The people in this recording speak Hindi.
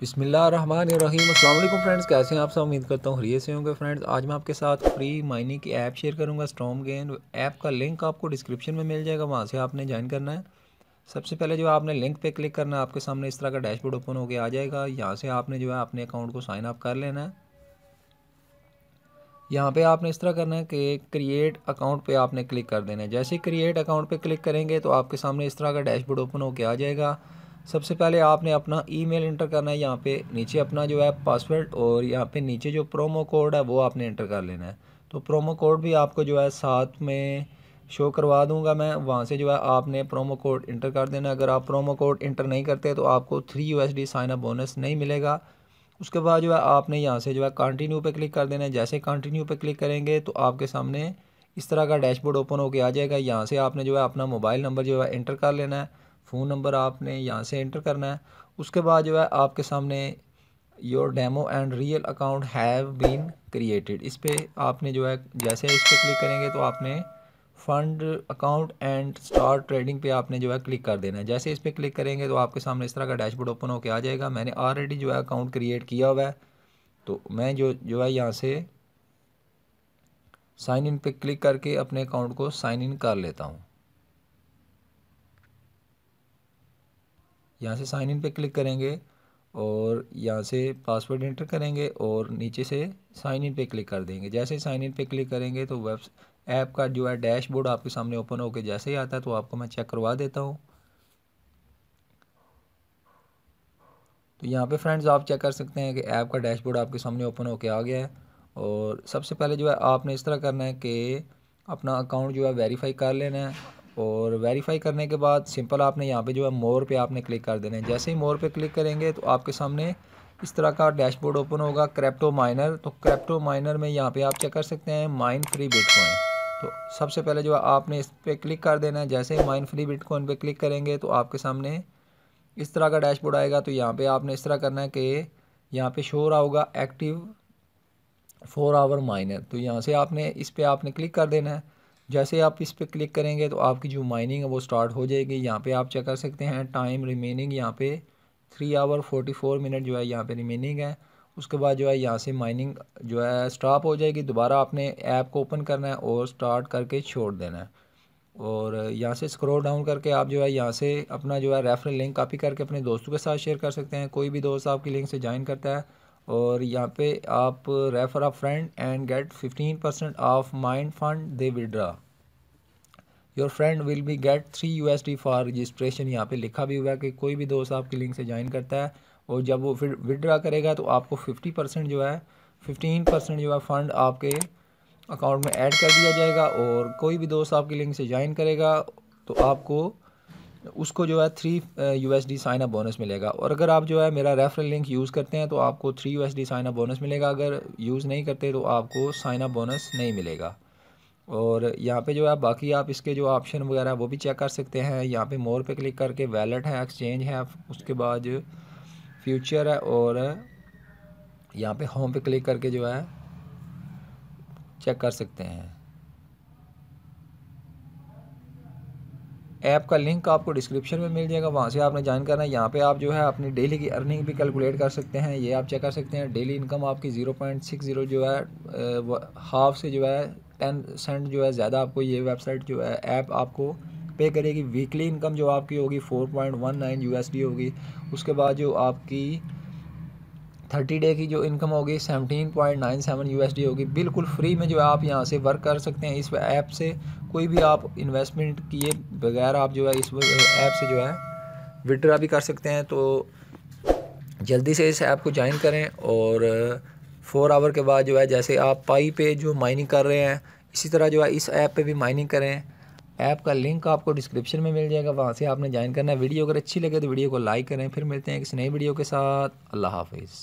बिसमीम फ्रेंड्स कैसे हैं आप सब उम्मीद करता हूँ हरिये से होंगे फ्रेंड्स आज मैं आपके साथ फ्री माइनिंग की ऐप शेयर करूँगा स्ट्रॉम गेन ऐप का लिंक आपको डिस्क्रिप्शन में मिल जाएगा वहाँ से आपने ज्वाइन करना है सबसे पहले जो आपने लिंक पे क्लिक करना है आपके सामने इस तरह का डैशबोर्ड ओपन होकर आ जाएगा यहाँ से आपने जो है अपने अकाउंट को साइन अप कर लेना है यहाँ पे आपने इस तरह करना है कि क्रिएट अकाउंट पे आपने क्लिक कर देना है जैसे क्रिएट अकाउंट पे क्लिक करेंगे तो आपके सामने इस तरह का डैशबोर्ड ओपन होकर आ जाएगा सबसे पहले आपने अपना ईमेल इंटर करना है यहाँ पे नीचे अपना जो है पासवर्ड और यहाँ पे नीचे जो प्रोमो कोड है वो आपने इंटर कर लेना है तो प्रोमो कोड भी आपको जो है साथ में शो करवा दूंगा मैं वहाँ से जो है आपने प्रोमो कोड इंटर कर देना अगर आप प्रोमो कोड इंटर नहीं करते तो आपको three U sign up bonus नहीं मिलेगा उसके बाद जो है आपने यहाँ से जो है कंटिन्यू पे क्लिक कर देना है जैसे कंटिन्यू पे क्लिक करेंगे तो आपके सामने इस तरह का डैशबोर्ड ओपन होकर आ जाएगा यहाँ से आपने जो है अपना मोबाइल नंबर जो है इंटर कर लेना है फ़ोन नंबर आपने यहाँ से एंटर करना है उसके बाद जो है आपके सामने your demo and real account have been created इस पर आपने जो है जैसे इस पर क्लिक करेंगे तो आपने fund account and start trading पे आपने जो है क्लिक कर देना है जैसे इस पर क्लिक करेंगे तो आपके सामने इस तरह का डैशबोर्ड ओपन होकर आ जाएगा मैंने ऑलरेडी जो है अकाउंट क्रिएट किया हुआ है तो मैं जो जो है यहाँ से साइन इन पे क्लिक करके अपने अकाउंट को साइन इन कर लेता हूँ यहाँ से साइन इन पे क्लिक करेंगे और यहाँ से पासवर्ड इंटर करेंगे और नीचे से साइन इन पे क्लिक कर देंगे जैसे साइन इन पे क्लिक करेंगे तो वेब ऐप का जो है डैशबोर्ड आपके सामने ओपन होकर जैसे ही आता है तो आपको मैं चेक करवा देता हूँ तो यहाँ पे फ्रेंड्स आप चेक कर सकते हैं कि ऐप का डैशबोर्ड आपके सामने ओपन होकर आ गया है और सबसे पहले जो है आपने इस तरह करना है कि अपना अकाउंट जो है वेरीफाई कर लेना है और वेरीफाई करने के बाद सिंपल आपने यहाँ पे जो है मोर पे आपने क्लिक कर देना है जैसे ही मोर पे क्लिक करेंगे तो आपके सामने इस तरह का डैशबोर्ड ओपन होगा क्रैप्टो माइनर तो क्रैप्टो माइनर में यहाँ पे आप चेक कर सकते हैं माइन फ्री बिटकॉइन तो सबसे पहले जो है आपने इस पर क्लिक कर देना है जैसे ही माइन फ्री बिटकॉइन पर क्लिक करेंगे तो आपके सामने इस तरह का डैशबोर्ड आएगा तो यहाँ पर आपने इस तरह करना है कि यहाँ पर शो रहा होगा एक्टिव फोर आवर माइनर तो यहाँ से आपने इस पर आपने क्लिक कर देना है जैसे आप इस पर क्लिक करेंगे तो आपकी जो माइनिंग है वो स्टार्ट हो जाएगी यहाँ पे आप चेक कर सकते हैं टाइम रिमेनिंग यहाँ पे three hour forty four minute जो है यहाँ पे रिमेनिंग है उसके बाद जो है यहाँ से माइनिंग जो है स्टॉप हो जाएगी दोबारा आपने ऐप को ओपन करना है और स्टार्ट करके छोड़ देना है और यहाँ से स्क्रोल डाउन करके आप जो है यहाँ से अपना जो है रेफरल लिंक कापी करके अपने दोस्तों के साथ शेयर कर सकते हैं कोई भी दोस्त आपकी लिंक से ज्वाइन करता है और यहाँ पे आप refer a friend and get fifteen percent of mined fund they withdraw your friend will be get three U S D for registration यहाँ पे लिखा भी हुआ है कि कोई भी दोस्त आपकी लिंक से ज्वाइन करता है और जब वो फिर विड्रा करेगा तो आपको फिफ्टी परसेंट जो है फिफ्टीन परसेंट जो है फ़ंड आपके अकाउंट में ऐड कर दिया जाएगा और कोई भी दोस्त आपकी लिंक से ज्वाइन करेगा तो आपको उसको जो है three U S D sign up bonus मिलेगा और अगर आप जो है मेरा रेफरल लिंक यूज़ करते हैं तो आपको three U S D sign up bonus मिलेगा अगर यूज़ नहीं करते तो आपको साइन अप बोनस नहीं मिलेगा और यहाँ पे जो है बाकी आप इसके जो ऑप्शन वगैरह वो भी चेक कर सकते हैं यहाँ पे मोर पे क्लिक करके वैलेट है एक्सचेंज है उसके बाद फ्यूचर है और यहाँ पे होम पे क्लिक करके जो है चेक कर सकते हैं ऐप का लिंक आपको डिस्क्रिप्शन में मिल जाएगा वहाँ से आपने ज्वाइन करना है यहाँ पे आप जो है अपनी डेली की अर्निंग भी कैलकुलेट कर सकते हैं ये आप चेक कर सकते हैं डेली इनकम आपकी ज़ीरो पॉइंट सिक्स ज़ीरो जो है हाफ से जो है टेन सेंट जो है ज़्यादा आपको ये वेबसाइट जो है ऐप आपको पे करेगी वीकली इनकम जो आपकी होगी four point one nine U S D होगी उसके बाद जो आपकी थर्टी डे की जो इनकम होगी seventeen point nine seven U S D होगी बिल्कुल फ्री में जो है आप यहाँ से वर्क कर सकते हैं इस ऐप से कोई भी आप इन्वेस्टमेंट किए बगैर आप जो है इस ऐप से जो है विड्रा भी कर सकते हैं तो जल्दी से इस ऐप को ज्वाइन करें और फोर आवर के बाद जो है जैसे आप पाई पे जो माइनिंग कर रहे हैं इसी तरह जो है इस ऐप पे भी माइनिंग करें ऐप का लिंक आपको डिस्क्रिप्शन में मिल जाएगा वहाँ से आपने ज्वाइन करना है वीडियो अगर अच्छी लगे तो वीडियो को लाइक करें फिर मिलते हैं किसी नई वीडियो के साथ अल्लाह हाफिज़